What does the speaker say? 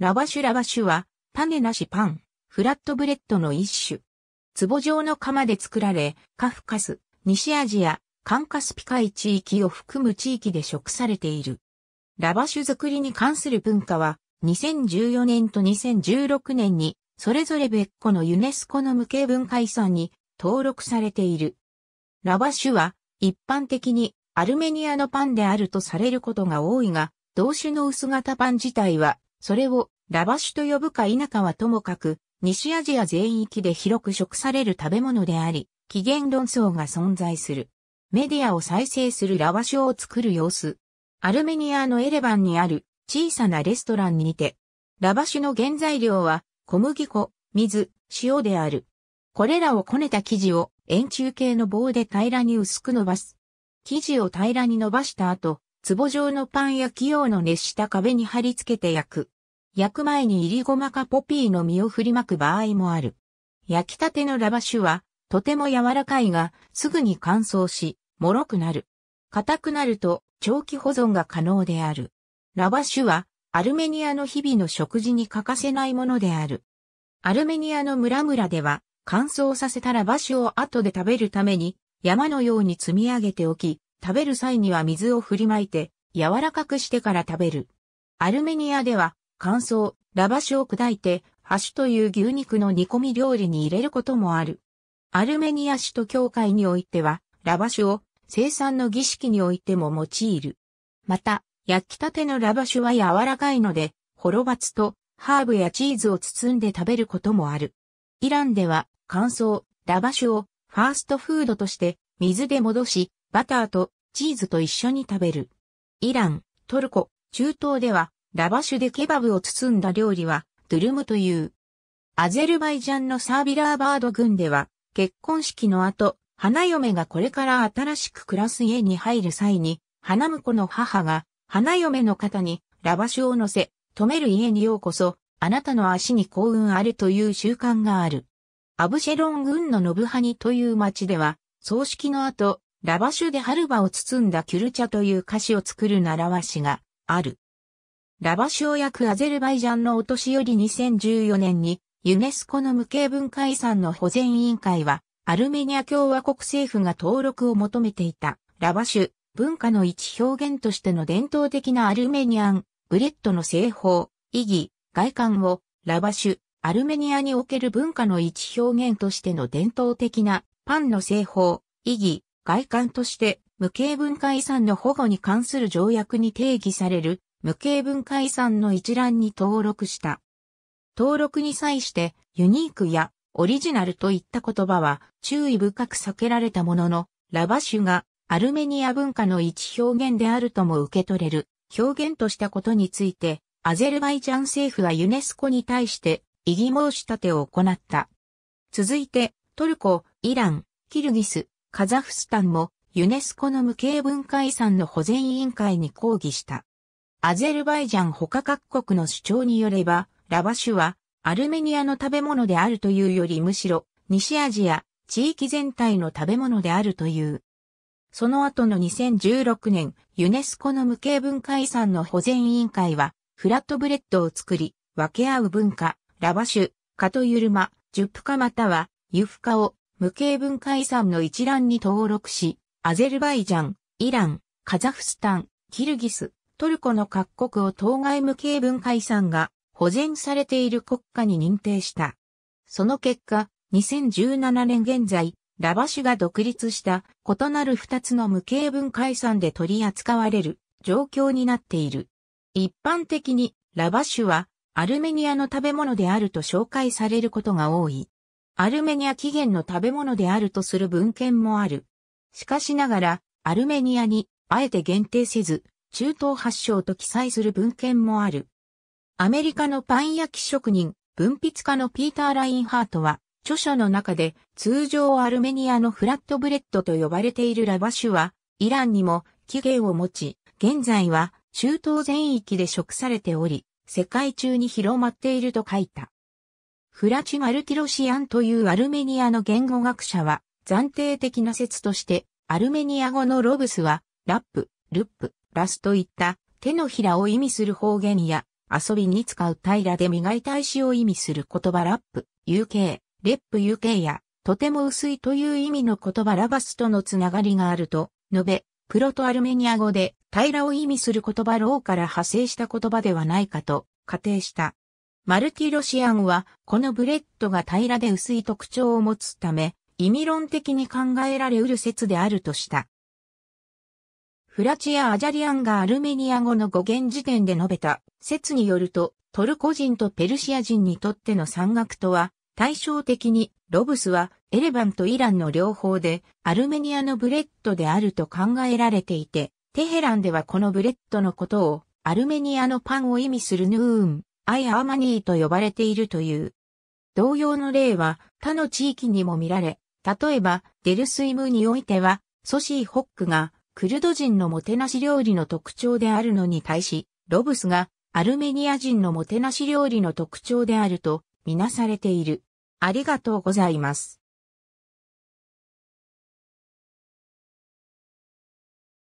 ラバシュラバシュは、種なしパン、フラットブレッドの一種。壺状の釜で作られ、カフカス、西アジア、カンカスピカイ地域を含む地域で食されている。ラバシュ作りに関する文化は、2014年と2016年に、それぞれ別個のユネスコの無形文化遺産に登録されている。ラバシュは、一般的にアルメニアのパンであるとされることが多いが、同種の薄型パン自体はそれをラバシュと呼ぶか否かはともかく、西アジア全域で広く食される食べ物であり、起源論争が存在する。メディアを再生するラバシュを作る様子。アルメニアのエレバンにある小さなレストランにて、ラバシュの原材料は小麦粉、水、塩である。これらをこねた生地を円柱形の棒で平らに薄く伸ばす。生地を平らに伸ばした後、壺状のパン焼き用の熱した壁に貼り付けて焼く。焼く前に入りごまかポピーの実を振りまく場合もある。焼きたてのラバシュは、とても柔らかいが、すぐに乾燥し、脆くなる。硬くなると、長期保存が可能である。ラバシュは、アルメニアの日々の食事に欠かせないものである。アルメニアの村々では、乾燥させたラバシュを後で食べるために、山のように積み上げておき、食べる際には水を振りまいて、柔らかくしてから食べる。アルメニアでは、乾燥、ラバシを砕いて、ハシュという牛肉の煮込み料理に入れることもある。アルメニア首都教会においては、ラバシュを生産の儀式においても用いる。また、焼きたてのラバシュは柔らかいので、ホロバツとハーブやチーズを包んで食べることもある。イランでは、乾燥、ラバシュをファーストフードとして水で戻し、バターとチーズと一緒に食べる。イラン、トルコ、中東では、ラバシュでケバブを包んだ料理は、ドゥルムという。アゼルバイジャンのサービラーバード軍では、結婚式の後、花嫁がこれから新しく暮らす家に入る際に、花婿の母が、花嫁の肩にラバシュを乗せ、止める家にようこそ、あなたの足に幸運あるという習慣がある。アブシェロン軍のノブハニという町では、葬式の後、ラバシュで春場を包んだキュルチャという菓子を作る習わしがある。ラバシュを焼くアゼルバイジャンのお年寄り2014年にユネスコの無形文化遺産の保全委員会はアルメニア共和国政府が登録を求めていたラバシュ文化の一表現としての伝統的なアルメニアンブレッドの製法、意義、外観をラバシュアルメニアにおける文化の一表現としての伝統的なパンの製法、意義、外観として無形文化遺産の保護に関する条約に定義される無形文化遺産の一覧に登録した。登録に際してユニークやオリジナルといった言葉は注意深く避けられたものの、ラバシュがアルメニア文化の一表現であるとも受け取れる表現としたことについて、アゼルバイジャン政府はユネスコに対して異議申し立てを行った。続いて、トルコ、イラン、キルギス、カザフスタンもユネスコの無形文化遺産の保全委員会に抗議した。アゼルバイジャン他各国の主張によれば、ラバシュはアルメニアの食べ物であるというよりむしろ西アジア地域全体の食べ物であるという。その後の2016年、ユネスコの無形文化遺産の保全委員会は、フラットブレッドを作り、分け合う文化、ラバシュ、カトユルマ、ジュプカまたは、ユフカを無形文化遺産の一覧に登録し、アゼルバイジャン、イラン、カザフスタン、キルギス、トルコの各国を当該無形文化遺産が保全されている国家に認定した。その結果、2017年現在、ラバュが独立した異なる2つの無形文化遺産で取り扱われる状況になっている。一般的にラバシュはアルメニアの食べ物であると紹介されることが多い。アルメニア起源の食べ物であるとする文献もある。しかしながら、アルメニアに、あえて限定せず、中東発祥と記載する文献もある。アメリカのパン焼き職人、文筆家のピーター・ラインハートは、著書の中で、通常アルメニアのフラットブレッドと呼ばれているラバシュは、イランにも起源を持ち、現在は中東全域で食されており、世界中に広まっていると書いた。フラチマルティロシアンというアルメニアの言語学者は、暫定的な説として、アルメニア語のロブスは、ラップ、ルップ、ラスといった手のひらを意味する方言や遊びに使う平らで磨いた石を意味する言葉ラップ、UK、レップ UK やとても薄いという意味の言葉ラバスとのつながりがあると述べ、プロトアルメニア語で平らを意味する言葉ローから派生した言葉ではないかと仮定した。マルティロシアンは、このブレッドが平らで薄い特徴を持つため、意味論的に考えられうる説であるとした。フラチア・アジャリアンがアルメニア語の語源辞典で述べた説によると、トルコ人とペルシア人にとっての山岳とは、対照的にロブスはエレバンとイランの両方でアルメニアのブレッドであると考えられていて、テヘランではこのブレッドのことをアルメニアのパンを意味するヌーン、アイ・アーマニーと呼ばれているという。同様の例は他の地域にも見られ、例えばデルスイムにおいては、ソシー・ホックがクルド人のもてなし料理の特徴であるのに対し、ロブスがアルメニア人のもてなし料理の特徴であるとみなされている。ありがとうございます。